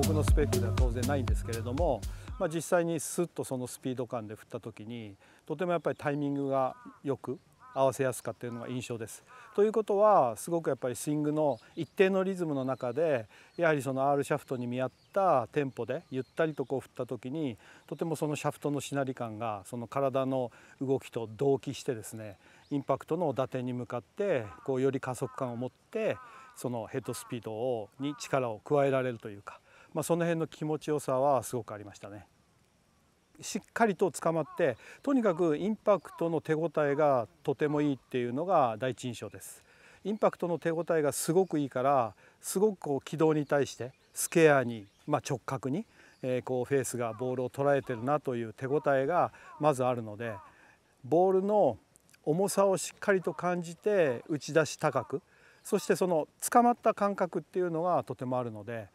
僕のスペックでは当然ないんですけれども、まあ、実際にスッとそのスピード感で振った時にとてもやっぱりタイミングがよく合わせやすかったいうのが印象です。ということはすごくやっぱりスイングの一定のリズムの中でやはりその R シャフトに見合ったテンポでゆったりとこう振った時にとてもそのシャフトのしなり感がその体の動きと同期してですねインパクトの打点に向かってこうより加速感を持ってそのヘッドスピードに力を加えられるというかまあ、その辺の気持ちよさはすごくありましたね。しっかりと捕まってとにかくインパクトの手応えがとてもいいっていうのが第一印象です。インパクトの手応えがすごくいいからすごくこう軌道に対してスケアに、まあ、直角に、えー、こうフェースがボールを捉えてるなという手応えがまずあるのでボールの重さをしっかりと感じて打ち出し高くそしてその捕まった感覚っていうのがとてもあるので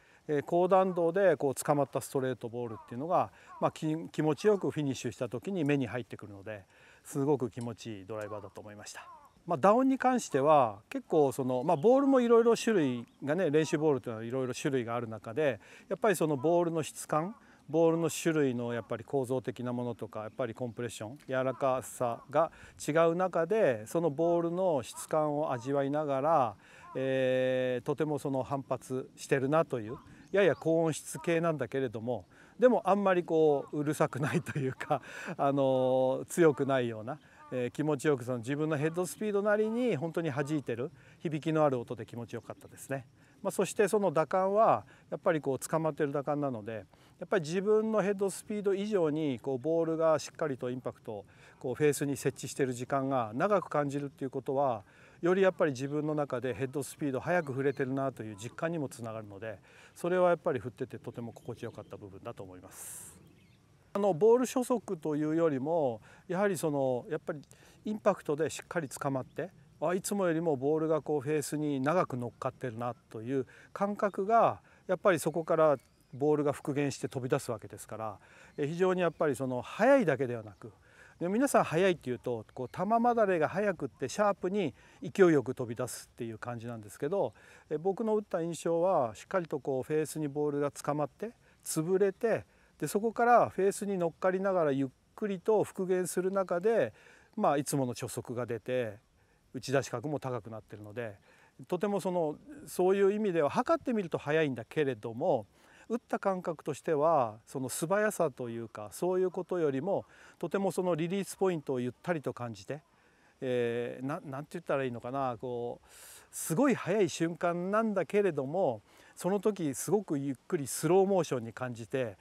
高弾道でこう捕まったストレートボールっていうのが、まあ、気持ちよくフィニッシュした時に目に入ってくるのですごく気持ちいいドライバーだと思いました。まあ、ダウンに関しては結構その、まあ、ボールもいろいろ種類がね練習ボールというのはいろいろ種類がある中でやっぱりそのボールの質感ボールの種類のやっぱり構造的なものとかやっぱりコンプレッション柔らかさが違う中でそのボールの質感を味わいながらえー、とてもその反発してるなというやや高音質系なんだけれどもでもあんまりこううるさくないというか、あの強くないような、えー、気持ちよくその自分のヘッドスピードなりに本当に弾いてる響きのある音で気持ちよかったですね。まあ、そしてその打感はやっぱりこう捕まってる打感なのでやっぱり自分のヘッドスピード以上にこうボールがしっかりとインパクトこうフェースに設置してる時間が長く感じるっていうことはよりやっぱり自分の中でヘッドスピード早く振れてるなという実感にもつながるのでそれはやっぱり振っててとても心地よかった部分だと思います。あのボール初速というよりもやはりそのやっぱりインパクトでしっかり捕まってあいつもよりもボールがこうフェースに長く乗っかってるなという感覚がやっぱりそこからボールが復元して飛び出すわけですから非常にやっぱりその速いだけではなくで皆さん速いっていうとこう玉まだれが速くってシャープに勢いよく飛び出すっていう感じなんですけど僕の打った印象はしっかりとこうフェースにボールが捕まって潰れてでそこからフェースに乗っかりながらゆっくりと復元する中で、まあ、いつもの初速が出て打ち出し角も高くなってるのでとてもそのそういう意味では測ってみると速いんだけれども。打った感覚としてはその素早さというかそういうことよりもとてもそのリリースポイントをゆったりと感じて、えー、なんて言ったらいいのかなこうすごい速い瞬間なんだけれどもその時すごくゆっくりスローモーションに感じて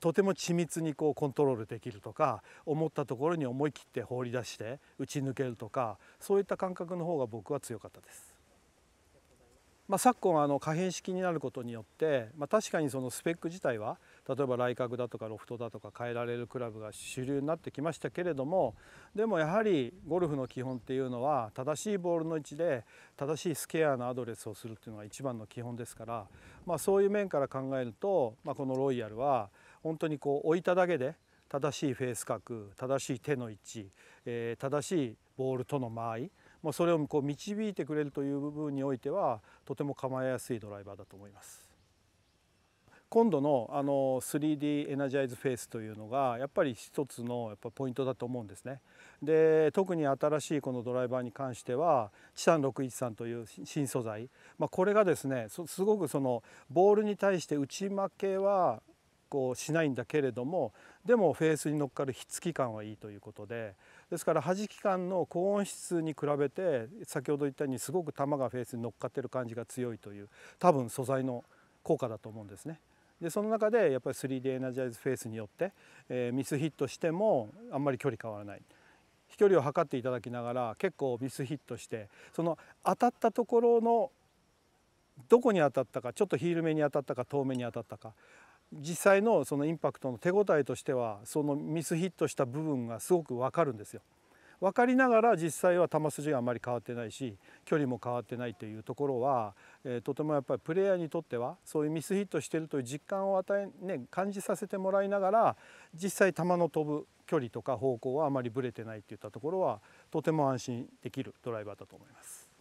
とても緻密にこうコントロールできるとか思ったところに思い切って放り出して打ち抜けるとかそういった感覚の方が僕は強かったです。まあ、昨今あの可変式になることによって、まあ、確かにそのスペック自体は例えば来角だとかロフトだとか変えられるクラブが主流になってきましたけれどもでもやはりゴルフの基本っていうのは正しいボールの位置で正しいスケアのアドレスをするっていうのが一番の基本ですから、まあ、そういう面から考えると、まあ、このロイヤルは本当にこう置いただけで正しいフェース角正しい手の位置、えー、正しいボールとの間合いまうそれをこう導いてくれるという部分においてはとても構えやすいドライバーだと思います。今度のあの 3D エナジャイズフェイスというのがやっぱり一つのやっぱポイントだと思うんですね。で特に新しいこのドライバーに関してはチタン613という新素材、まあ、これがですねすごくそのボールに対して打ち負けはこうしないんだけれどもでもフェースに乗っかるひっつき感はいいということでですから弾き感の高音質に比べて先ほど言ったようにすごく弾がフェースに乗っかってる感じが強いという多分素材の効果だと思うんですね。でその中でやっぱり 3D エナジャイズフェースによって、えー、ミスヒットしてもあんまり距離変わらない。飛距離を測っていただきながら結構ミスヒットしてその当たったところのどこに当たったかちょっとヒール目に当たったか遠目に当たったか実際のそのインパクトの手応えとしてはそのミスヒットした部分がすごくわかるんですよ。分かりながら実際は球筋があまり変わってないし距離も変わってないというところは、えー、とてもやっぱりプレイヤーにとってはそういうミスヒットしてるという実感を与え、ね、感じさせてもらいながら実際球の飛ぶ距離とか方向はあまりぶれてないっていったところはとても安心できるドライバーだと思います。